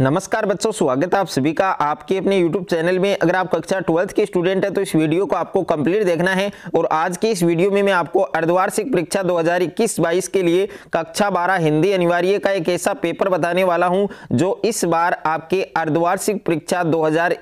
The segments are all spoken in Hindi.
नमस्कार बच्चों स्वागत है आप सभी का आपके अपने YouTube चैनल में अगर आप कक्षा ट्वेल्थ के स्टूडेंट हैं तो इस वीडियो को आपको कंप्लीट देखना है और आज की इस वीडियो में मैं आपको अर्धवार्षिक परीक्षा 2021-22 के लिए कक्षा 12 हिंदी अनिवार्य का एक ऐसा पेपर बताने वाला हूं जो इस बार आपके अर्धवार्षिक परीक्षा दो हजार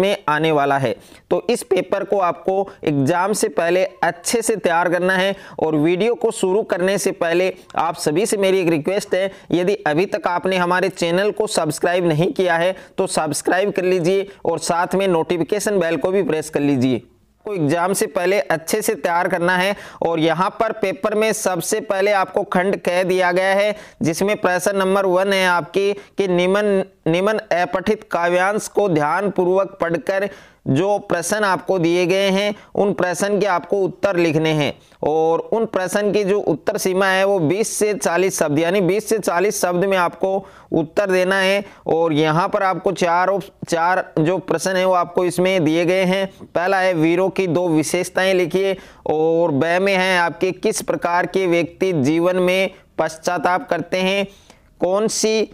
में आने वाला है तो इस पेपर को आपको एग्जाम से पहले अच्छे से तैयार करना है और वीडियो को शुरू करने से पहले आप सभी से मेरी एक रिक्वेस्ट है यदि अभी तक आपने हमारे चैनल को सब्सक्राइब नहीं किया है तो सब्सक्राइब कर लीजिए और साथ में नोटिफिकेशन बेल को भी प्रेस कर लीजिए को एग्जाम से पहले अच्छे से तैयार करना है और यहाँ पर पेपर में सबसे पहले आपको खंड कह दिया गया है जिसमें प्रश्न नंबर वन है आपकी कि निमन निमन अपठित काव्यांश को ध्यानपूर्वक पढ़कर जो प्रश्न आपको दिए गए हैं उन प्रश्न के आपको उत्तर लिखने हैं और उन प्रश्न की जो उत्तर सीमा है वो 20 से 40 शब्द यानी 20 से 40 शब्द में आपको उत्तर देना है और यहाँ पर आपको चार चार जो प्रश्न है वो आपको इसमें दिए गए हैं पहला है वीरों की दो विशेषताएं लिखिए और ब में है आपके किस प्रकार के व्यक्ति जीवन में पश्चाताप करते हैं कौन सी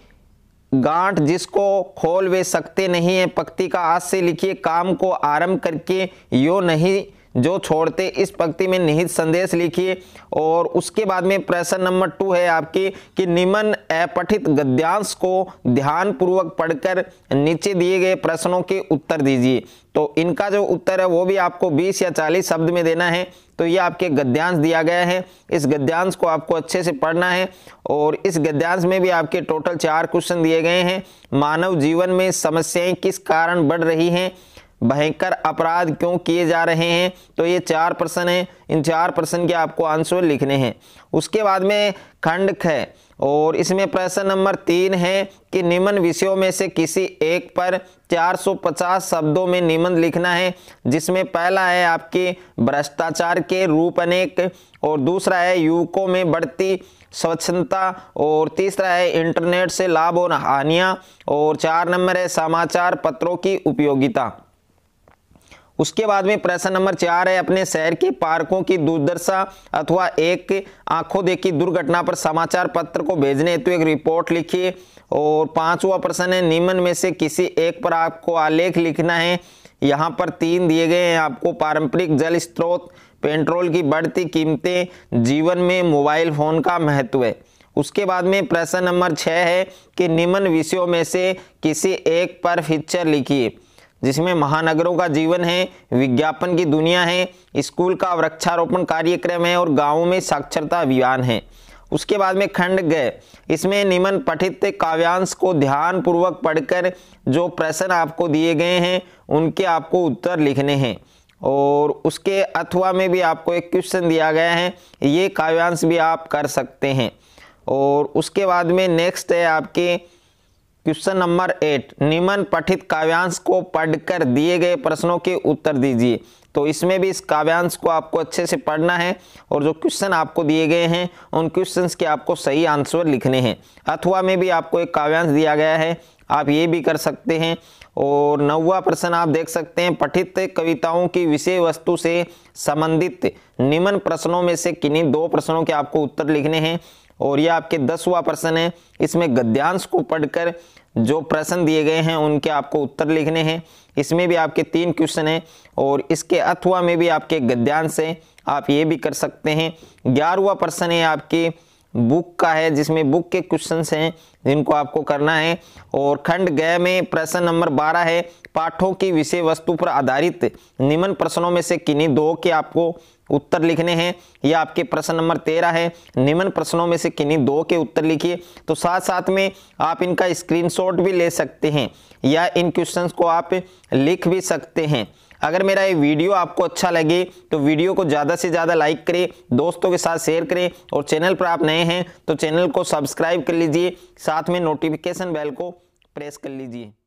गांठ जिसको खोल वे सकते नहीं है पक्ति का आज से लिखिए काम को आरंभ करके यो नहीं जो छोड़ते इस पंक्ति में निहित संदेश लिखिए और उसके बाद में प्रश्न नंबर टू है आपके कि निम्न अपठित गद्यांश को ध्यानपूर्वक पढ़कर नीचे दिए गए प्रश्नों के उत्तर दीजिए तो इनका जो उत्तर है वो भी आपको 20 या 40 शब्द में देना है तो ये आपके गद्यांश दिया गया है इस गद्यांश को आपको अच्छे से पढ़ना है और इस गद्यांश में भी आपके टोटल चार क्वेश्चन दिए गए हैं मानव जीवन में समस्याएं किस कारण बढ़ रही हैं भयंकर अपराध क्यों किए जा रहे हैं तो ये चार प्रश्न हैं इन चार प्रश्न के आपको आंसर लिखने हैं उसके बाद में खंड है और इसमें प्रश्न नंबर तीन है कि निम्न विषयों में से किसी एक पर 450 शब्दों में निम्न लिखना है जिसमें पहला है आपके भ्रष्टाचार के रूप अनेक और दूसरा है युवकों में बढ़ती स्वच्छता और तीसरा है इंटरनेट से लाभ और हानियाँ और चार नंबर है समाचार पत्रों की उपयोगिता उसके बाद में प्रश्न नंबर चार है अपने शहर के पार्कों की दुर्दशा अथवा एक आंखों देखी दुर्घटना पर समाचार पत्र को भेजने हेतु एक रिपोर्ट लिखिए और पांचवा प्रश्न है निम्न में से किसी एक पर आपको आलेख लिखना है यहाँ पर तीन दिए गए हैं आपको पारंपरिक जल स्रोत पेट्रोल की बढ़ती कीमतें जीवन में मोबाइल फोन का महत्व है उसके बाद में प्रश्न नंबर छः है कि निम्न विषयों में से किसी एक पर फीचर लिखिए जिसमें महानगरों का जीवन है विज्ञापन की दुनिया है स्कूल का वृक्षारोपण कार्यक्रम है और गाँव में साक्षरता अभियान है उसके बाद में खंड गए इसमें निम्न पठित काव्यांश को ध्यान पूर्वक पढ़कर जो प्रश्न आपको दिए गए हैं उनके आपको उत्तर लिखने हैं और उसके अथवा में भी आपको एक क्वेश्चन दिया गया है ये काव्यांश भी आप कर सकते हैं और उसके बाद में नेक्स्ट है आपके क्वेश्चन नंबर एट निम्न पठित काव्यांश को पढ़कर दिए गए प्रश्नों के उत्तर दीजिए तो इसमें भी इस काव्यांश को आपको अच्छे से पढ़ना है और जो क्वेश्चन आपको दिए गए हैं उन क्वेश्चंस के आपको सही आंसर लिखने हैं अथवा में भी आपको एक काव्यांश दिया गया है आप ये भी कर सकते हैं और नौवा प्रश्न आप देख सकते हैं पठित कविताओं की विषय वस्तु से संबंधित निम्न प्रश्नों में से किन्हीं दो प्रश्नों के आपको उत्तर लिखने हैं और ये आपके दसवा प्रश्न है इसमें गद्यांश को पढ़कर जो प्रश्न दिए गए हैं उनके आपको उत्तर लिखने हैं इसमें भी आपके तीन क्वेश्चन हैं और इसके अथवा में भी आपके गद्यांश हैं आप ये भी कर सकते हैं ग्यारहवा प्रश्न है आपके बुक का है जिसमें बुक के क्वेश्चन हैं जिनको आपको करना है और खंड गय में प्रश्न नंबर बारह है पाठों की विषय वस्तु पर आधारित निम्न प्रश्नों में से किन्हीं दो के आपको उत्तर लिखने हैं ये आपके प्रश्न नंबर तेरह है निम्न प्रश्नों में से किन्हीं दो के उत्तर लिखिए तो साथ साथ में आप इनका स्क्रीनशॉट भी ले सकते हैं या इन क्वेश्चंस को आप लिख भी सकते हैं अगर मेरा ये वीडियो आपको अच्छा लगे तो वीडियो को ज़्यादा से ज़्यादा लाइक करें दोस्तों के साथ शेयर करें और चैनल पर आप नए हैं तो चैनल को सब्सक्राइब कर लीजिए साथ में नोटिफिकेशन बेल को प्रेस कर लीजिए